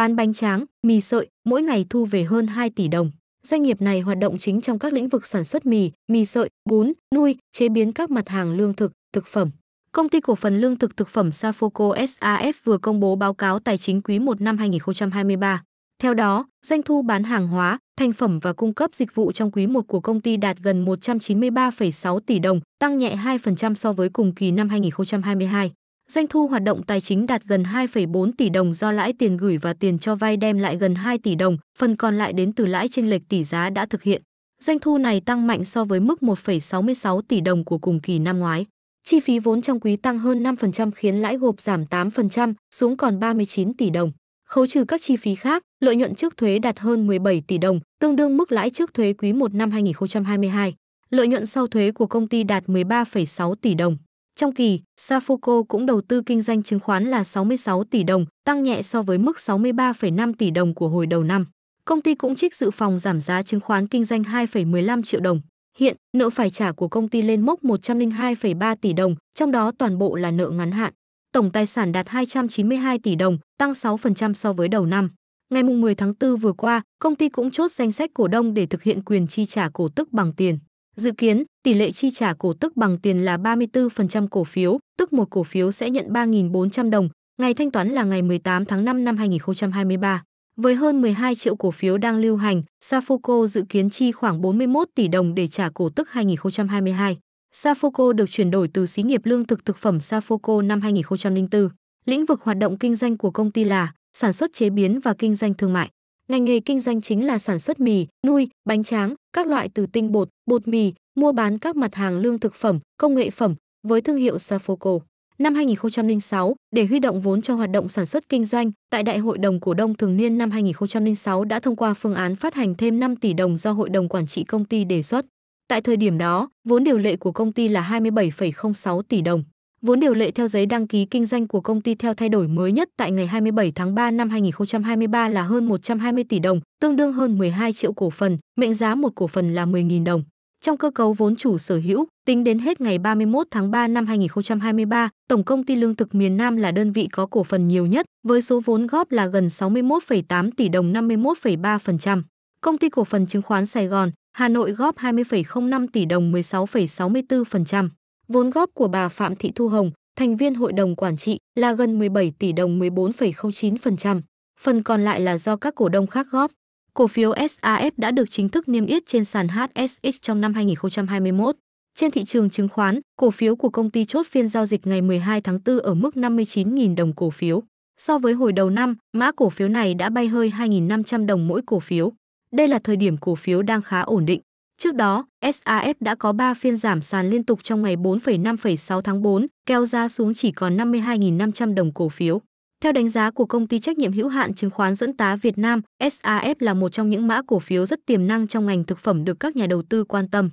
bán bánh tráng, mì sợi, mỗi ngày thu về hơn 2 tỷ đồng. Doanh nghiệp này hoạt động chính trong các lĩnh vực sản xuất mì, mì sợi, bún, nuôi, chế biến các mặt hàng lương thực, thực phẩm. Công ty cổ phần lương thực thực phẩm Safoco SAF vừa công bố báo cáo tài chính quý 1 năm 2023. Theo đó, doanh thu bán hàng hóa, thành phẩm và cung cấp dịch vụ trong quý 1 của công ty đạt gần 193,6 tỷ đồng, tăng nhẹ 2% so với cùng kỳ năm 2022. Doanh thu hoạt động tài chính đạt gần 2,4 tỷ đồng do lãi tiền gửi và tiền cho vay đem lại gần 2 tỷ đồng, phần còn lại đến từ lãi chênh lệch tỷ giá đã thực hiện. Doanh thu này tăng mạnh so với mức 1,66 tỷ đồng của cùng kỳ năm ngoái. Chi phí vốn trong quý tăng hơn 5% khiến lãi gộp giảm 8% xuống còn 39 tỷ đồng. Khấu trừ các chi phí khác, lợi nhuận trước thuế đạt hơn 17 tỷ đồng, tương đương mức lãi trước thuế quý 1 năm 2022. Lợi nhuận sau thuế của công ty đạt 13,6 tỷ đồng. Trong kỳ, Safoco cũng đầu tư kinh doanh chứng khoán là 66 tỷ đồng, tăng nhẹ so với mức 63,5 tỷ đồng của hồi đầu năm. Công ty cũng trích dự phòng giảm giá chứng khoán kinh doanh 2,15 triệu đồng. Hiện, nợ phải trả của công ty lên mốc 102,3 tỷ đồng, trong đó toàn bộ là nợ ngắn hạn. Tổng tài sản đạt 292 tỷ đồng, tăng 6% so với đầu năm. Ngày 10 tháng 4 vừa qua, công ty cũng chốt danh sách cổ đông để thực hiện quyền chi trả cổ tức bằng tiền. Dự kiến, tỷ lệ chi trả cổ tức bằng tiền là 34% cổ phiếu, tức một cổ phiếu sẽ nhận 3.400 đồng, ngày thanh toán là ngày 18 tháng 5 năm 2023. Với hơn 12 triệu cổ phiếu đang lưu hành, Safoco dự kiến chi khoảng 41 tỷ đồng để trả cổ tức 2022. Safoco được chuyển đổi từ xí nghiệp lương thực thực phẩm Safoco năm 2004. Lĩnh vực hoạt động kinh doanh của công ty là sản xuất chế biến và kinh doanh thương mại. Ngành nghề kinh doanh chính là sản xuất mì, nuôi, bánh tráng, các loại từ tinh bột, bột mì, mua bán các mặt hàng lương thực phẩm, công nghệ phẩm với thương hiệu Safoco. Năm 2006, để huy động vốn cho hoạt động sản xuất kinh doanh, tại Đại hội đồng cổ đông thường niên năm 2006 đã thông qua phương án phát hành thêm 5 tỷ đồng do Hội đồng Quản trị công ty đề xuất. Tại thời điểm đó, vốn điều lệ của công ty là 27,06 tỷ đồng vốn điều lệ theo giấy đăng ký kinh doanh của công ty theo thay đổi mới nhất tại ngày 27 tháng 3 năm 2023 là hơn 120 tỷ đồng, tương đương hơn 12 triệu cổ phần, mệnh giá một cổ phần là 10.000 đồng. Trong cơ cấu vốn chủ sở hữu, tính đến hết ngày 31 tháng 3 năm 2023, Tổng công ty Lương thực miền Nam là đơn vị có cổ phần nhiều nhất, với số vốn góp là gần 61,8 tỷ đồng 51,3%. Công ty cổ phần chứng khoán Sài Gòn, Hà Nội góp 20,05 tỷ đồng 16,64%. Vốn góp của bà Phạm Thị Thu Hồng, thành viên hội đồng quản trị là gần 17 tỷ đồng 14,09%. Phần còn lại là do các cổ đông khác góp. Cổ phiếu SAF đã được chính thức niêm yết trên sàn HSX trong năm 2021. Trên thị trường chứng khoán, cổ phiếu của công ty chốt phiên giao dịch ngày 12 tháng 4 ở mức 59.000 đồng cổ phiếu. So với hồi đầu năm, mã cổ phiếu này đã bay hơi 2.500 đồng mỗi cổ phiếu. Đây là thời điểm cổ phiếu đang khá ổn định. Trước đó, SAF đã có 3 phiên giảm sàn liên tục trong ngày 4,5,6 tháng 4, keo ra xuống chỉ còn 52.500 đồng cổ phiếu. Theo đánh giá của công ty trách nhiệm hữu hạn chứng khoán Dẫn tá Việt Nam, SAF là một trong những mã cổ phiếu rất tiềm năng trong ngành thực phẩm được các nhà đầu tư quan tâm.